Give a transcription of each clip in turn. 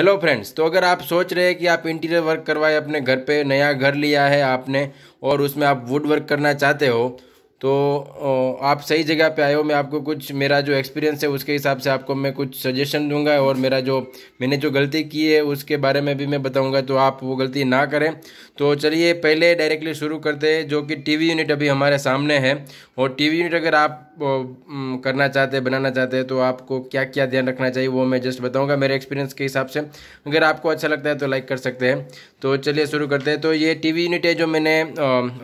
hello friends तो अगर आप सोच रहे हैं कि आप इंटीरियर वर्क करवाए अपने घर पे नया घर लिया है आपने और उसमें आप वुड वर्क करना चाहते हो तो आप सही जगह पे आए हो मैं आपको कुछ मेरा जो एक्सपीरियंस है उसके हिसाब से आपको मैं कुछ सजेशन दूंगा और मेरा जो मैंने जो गलती की है उसके बारे में भी मैं बताऊंगा तो आप वो गलती ना करें तो चलिए पहले डायरेक्टली शुरू करते हैं जो कि टीवी यूनिट अभी हमारे सामने है और टीवी यूनिट अगर आप करना चाहते हैं बनाना चाहते हैं तो आपको क्या क्या ध्यान रखना चाहिए वो मैं जस्ट बताऊँगा मेरे एक्सपीरियंस के हिसाब से अगर आपको अच्छा लगता है तो लाइक कर सकते हैं तो चलिए शुरू करते हैं तो ये टी यूनिट है जो मैंने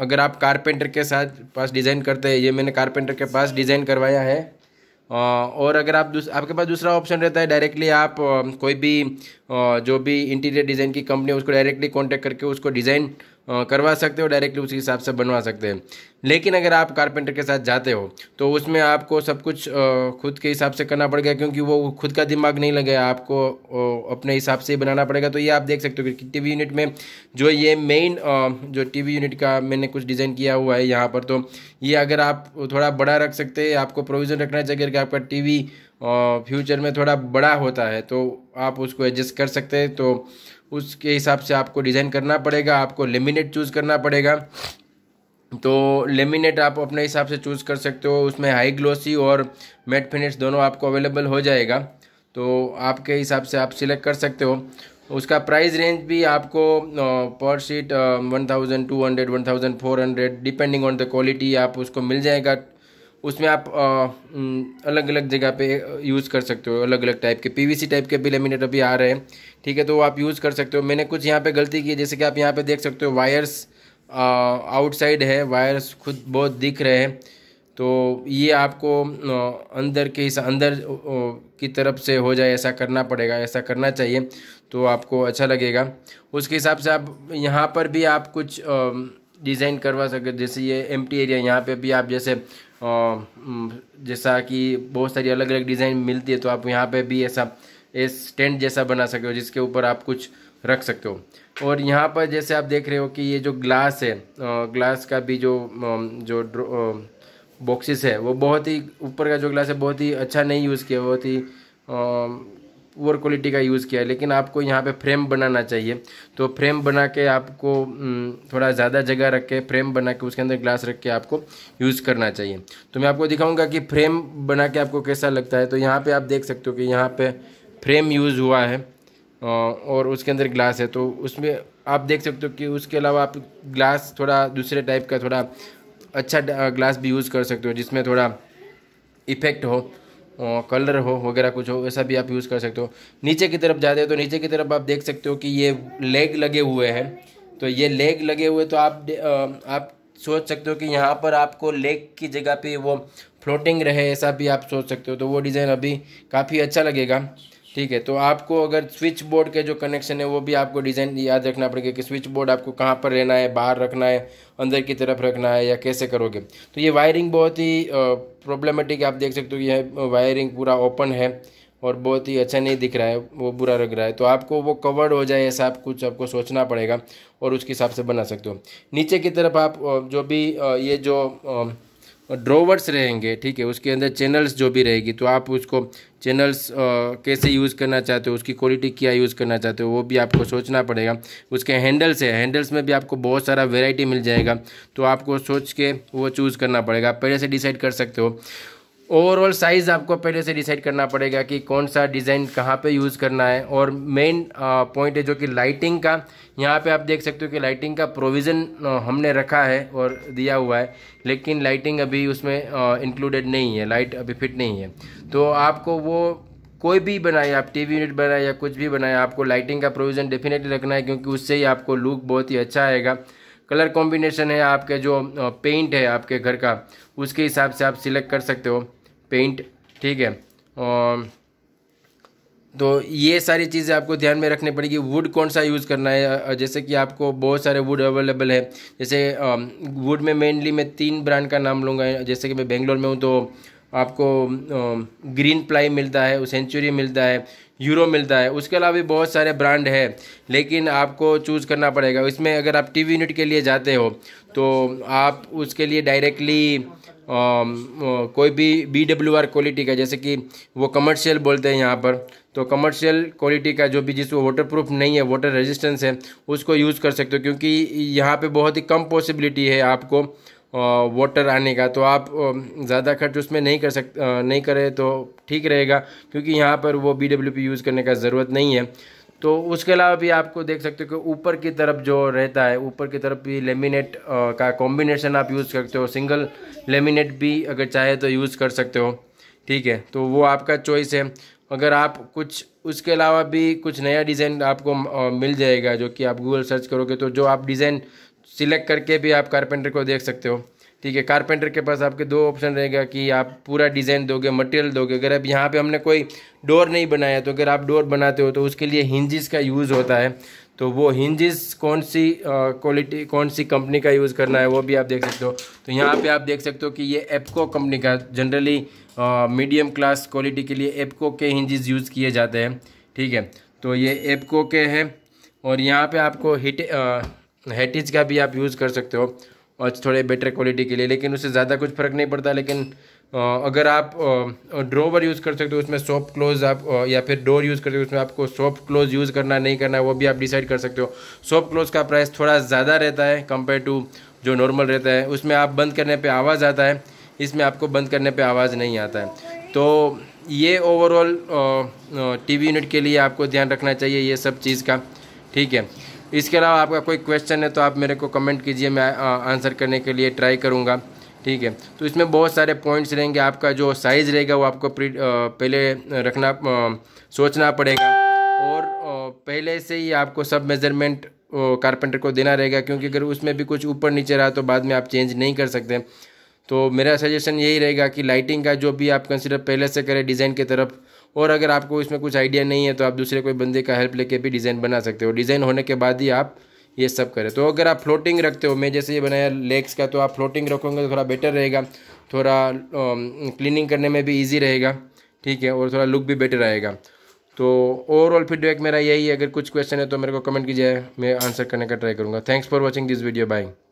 अगर आप कारपेंटर के साथ पास डिज़ाइन करते हैं ये मैंने कारपेंटर के पास डिज़ाइन करवाया है और अगर आप आपके पास दूसरा ऑप्शन रहता है डायरेक्टली आप कोई भी जो भी इंटीरियर डिज़ाइन की कंपनी है उसको डायरेक्टली कॉन्टैक्ट करके उसको डिज़ाइन करवा सकते हो डायरेक्टली उसी हिसाब से बनवा सकते हैं लेकिन अगर आप कारपेंटर के साथ जाते हो तो उसमें आपको सब कुछ खुद के हिसाब से करना पड़ेगा क्योंकि वो खुद का दिमाग नहीं लगेगा आपको अपने हिसाब से ही बनाना पड़ेगा तो ये आप देख सकते हो कि टीवी यूनिट में जो ये मेन जो टीवी यूनिट का मैंने कुछ डिज़ाइन किया हुआ है यहाँ पर तो ये अगर आप थोड़ा बड़ा रख सकते हैं आपको प्रोविज़न रखना चाहिए कि आपका टी फ्यूचर में थोड़ा बड़ा होता है तो आप उसको एडजस्ट कर सकते हैं तो उसके हिसाब से आपको डिज़ाइन करना पड़ेगा आपको लेमिनेट चूज़ करना पड़ेगा तो लेमिनेट आप अपने हिसाब से चूज़ कर सकते हो उसमें हाई ग्लोसी और मेट फिनिश दोनों आपको अवेलेबल हो जाएगा तो आपके हिसाब से आप सिलेक्ट कर सकते हो उसका प्राइस रेंज भी आपको per sheet one thousand two hundred one thousand four hundred depending on the quality आप उसको मिल जाएगा उसमें आप आ, अलग अलग जगह पे यूज़ कर सकते हो अलग अलग टाइप के पीवीसी टाइप के भी लेमिनेट अभी आ रहे हैं ठीक है तो वो आप यूज़ कर सकते हो मैंने कुछ यहाँ पे गलती की है जैसे कि आप यहाँ पे देख सकते हो वायर्स आउटसाइड है वायर्स खुद बहुत दिख रहे हैं तो ये आपको अंदर के अंदर की तरफ से हो जाए ऐसा करना पड़ेगा ऐसा करना चाहिए तो आपको अच्छा लगेगा उसके हिसाब से आप यहाँ पर भी आप कुछ डिज़ाइन करवा सके जैसे ये एम एरिया यहाँ पे भी आप जैसे जैसा कि बहुत सारी अलग अलग डिज़ाइन मिलती है तो आप यहाँ पे भी ऐसा इस स्टैंड जैसा बना सके हो जिसके ऊपर आप कुछ रख सकते हो और यहाँ पर जैसे आप देख रहे हो कि ये जो ग्लास है ग्लास का भी जो जो बॉक्सेस है वो बहुत ही ऊपर का जो ग्लास है बहुत ही अच्छा नहीं यूज़ किया बहुत ही पुअर क्वालिटी का यूज़ किया है लेकिन आपको यहाँ पे फ्रेम बनाना चाहिए तो फ्रेम बना के आपको थोड़ा ज़्यादा जगह रख के फ्रेम बना के उसके अंदर ग्लास रख के आपको यूज़ करना चाहिए तो मैं आपको दिखाऊंगा कि फ्रेम बना के आपको कैसा लगता है तो यहाँ पे आप देख सकते हो कि यहाँ पे फ्रेम यूज़ हुआ है और उसके अंदर ग्लास है तो उसमें आप देख सकते हो कि उसके अलावा आप ग्लास थोड़ा दूसरे टाइप का थोड़ा अच्छा ग्लास भी यूज़ कर सकते हो जिसमें थोड़ा इफ़ेक्ट हो कलर हो वगैरह कुछ हो वैसा भी आप यूज़ कर सकते हो नीचे की तरफ जाते हो तो नीचे की तरफ आप देख सकते हो कि ये लेग लगे हुए हैं तो ये लेग लगे हुए तो आप आप सोच सकते हो कि यहाँ पर आपको लेग की जगह पे वो फ्लोटिंग रहे ऐसा भी आप सोच सकते हो तो वो डिज़ाइन अभी काफ़ी अच्छा लगेगा ठीक है तो आपको अगर स्विच बोर्ड के जो कनेक्शन है वो भी आपको डिज़ाइन याद रखना पड़ेगा कि स्विच बोर्ड आपको कहाँ पर लेना है बाहर रखना है अंदर की तरफ रखना है या कैसे करोगे तो ये वायरिंग बहुत ही प्रॉब्लमेटिक आप देख सकते हो यह वायरिंग पूरा ओपन है और बहुत ही अच्छा नहीं दिख रहा है वो बुरा लग रहा है तो आपको वो कवर्ड हो जाए ऐसा आप कुछ आपको सोचना पड़ेगा और उसके हिसाब से बना सकते हो नीचे की तरफ आप जो भी ये जो ड्रोवर्स रहेंगे ठीक है उसके अंदर चैनल्स जो भी रहेगी तो आप उसको चैनल्स कैसे यूज़ करना चाहते हो उसकी क्वालिटी क्या यूज़ करना चाहते हो वो भी आपको सोचना पड़ेगा उसके हैंडल्स है हैंडल्स में भी आपको बहुत सारा वेराइटी मिल जाएगा तो आपको सोच के वो चूज़ करना पड़ेगा पहले से डिसाइड कर सकते हो ओवरऑल साइज़ आपको पहले से डिसाइड करना पड़ेगा कि कौन सा डिज़ाइन कहाँ पे यूज़ करना है और मेन पॉइंट है जो कि लाइटिंग का यहाँ पे आप देख सकते हो कि लाइटिंग का प्रोविज़न हमने रखा है और दिया हुआ है लेकिन लाइटिंग अभी उसमें इंक्लूडेड नहीं है लाइट अभी फिट नहीं है तो आपको वो कोई भी बनाए आप वी यूनिट बनाए या कुछ भी बनाए आपको लाइटिंग का प्रोविज़न डेफिनेटली रखना है क्योंकि उससे ही आपको लुक बहुत ही अच्छा आएगा कलर कॉम्बिनेशन है आपके जो पेंट है आपके घर का उसके हिसाब से आप सिलेक्ट कर सकते हो पेंट ठीक है और तो ये सारी चीज़ें आपको ध्यान में रखनी पड़ेगी वुड कौन सा यूज़ करना है जैसे कि आपको बहुत सारे वुड अवेलेबल है जैसे वुड में मेनली मैं तीन ब्रांड का नाम लूँगा जैसे कि मैं बेंगलोर में हूँ तो आपको ग्रीन प्लाई मिलता है सेंचुरी मिलता है यूरो मिलता है उसके अलावा भी बहुत सारे ब्रांड है लेकिन आपको चूज़ करना पड़ेगा इसमें अगर आप टीवी यूनिट के लिए जाते हो तो आप उसके लिए डायरेक्टली कोई भी बी डब्ल्यू आर क्वालिटी का जैसे कि वो कमर्शियल बोलते हैं यहाँ पर तो कमर्शियल क्वालिटी का जो भी जिसको वाटर प्रूफ नहीं है वाटर रेजिस्टेंस है उसको यूज़ कर सकते हो क्योंकि यहाँ पे बहुत ही कम पॉसिबिलिटी है आपको वाटर आने का तो आप ज़्यादा खर्च उसमें नहीं कर सक नहीं करें तो ठीक रहेगा क्योंकि यहाँ पर वो बी डब्ल्यू पी यूज़ करने का ज़रूरत नहीं है तो उसके अलावा भी आपको देख सकते हो कि ऊपर की तरफ जो रहता है ऊपर की तरफ भी लेमिनेट का कॉम्बिनेशन आप यूज़ करते हो सिंगल लेमिनेट भी अगर चाहे तो यूज़ कर सकते हो ठीक है तो वो आपका चॉइस है अगर आप कुछ उसके अलावा भी कुछ नया डिज़ाइन आपको मिल जाएगा जो कि आप गूगल सर्च करोगे तो जो आप डिज़ाइन सिलेक्ट करके भी आप कारपेंटर को देख सकते हो ठीक है कारपेंटर के पास आपके दो ऑप्शन रहेगा कि आप पूरा डिज़ाइन दोगे मटेरियल दोगे अगर अब यहाँ पे हमने कोई डोर नहीं बनाया तो अगर आप डोर बनाते हो तो उसके लिए हिंजिस का यूज़ होता है तो वो हिंजिस कौन सी क्वालिटी कौन सी कंपनी का यूज़ करना है वो भी आप देख सकते हो तो यहाँ पे आप देख सकते हो कि ये एप्को कंपनी का जनरली मीडियम क्लास क्वालिटी के लिए एप्को के हिंजिस यूज़ किए जाते हैं ठीक है तो ये एप्को के हैं और यहाँ पे आपको हिट हेटिज का भी आप यूज़ कर सकते हो और थोड़े बेटर क्वालिटी के लिए लेकिन उससे ज़्यादा कुछ फ़र्क नहीं पड़ता लेकिन अगर आप ड्रोवर यूज़ कर सकते हो उसमें सॉफ्ट क्लोज आप या फिर डोर यूज़ सकते हो उसमें आपको सॉफ्ट क्लोज यूज़ करना नहीं करना वो भी आप डिसाइड कर सकते हो सॉफ्ट क्लोज का प्राइस थोड़ा ज़्यादा रहता है कंपेयर टू जो नॉर्मल रहता है उसमें आप बंद करने पर आवाज़ आता है इसमें आपको बंद करने पर आवाज़ नहीं आता है तो ये ओवरऑल टी यूनिट के लिए आपको ध्यान रखना चाहिए ये सब चीज़ का ठीक है इसके अलावा आपका कोई क्वेश्चन है तो आप मेरे को कमेंट कीजिए मैं आंसर करने के लिए ट्राई करूँगा ठीक है तो इसमें बहुत सारे पॉइंट्स रहेंगे आपका जो साइज़ रहेगा वो आपको पहले रखना सोचना पड़ेगा और पहले से ही आपको सब मेज़रमेंट कारपेंटर को देना रहेगा क्योंकि अगर उसमें भी कुछ ऊपर नीचे रहा तो बाद में आप चेंज नहीं कर सकते तो मेरा सजेशन यही रहेगा कि लाइटिंग का जो भी आप कंसिडर पहले से करें डिज़ाइन की तरफ और अगर आपको इसमें कुछ आइडिया नहीं है तो आप दूसरे कोई बंदे का हेल्प लेके भी डिज़ाइन बना सकते हो डिज़ाइन होने के बाद ही आप ये सब करें तो अगर आप फ्लोटिंग रखते हो मैं जैसे ये बनाया लेग्स का तो आप फ्लोटिंग रखोगे तो थोड़ा बेटर रहेगा थोड़ा क्लीनिंग um, करने में भी ईजी रहेगा ठीक है और थोड़ा लुक भी बेटर आएगा तो ओवरऑल फीडबैक मेरा यही है अगर कुछ क्वेश्चन है तो मेरे को कमेंट कीजिए मैं आंसर करने का ट्राई करूँगा thanks for watching this video by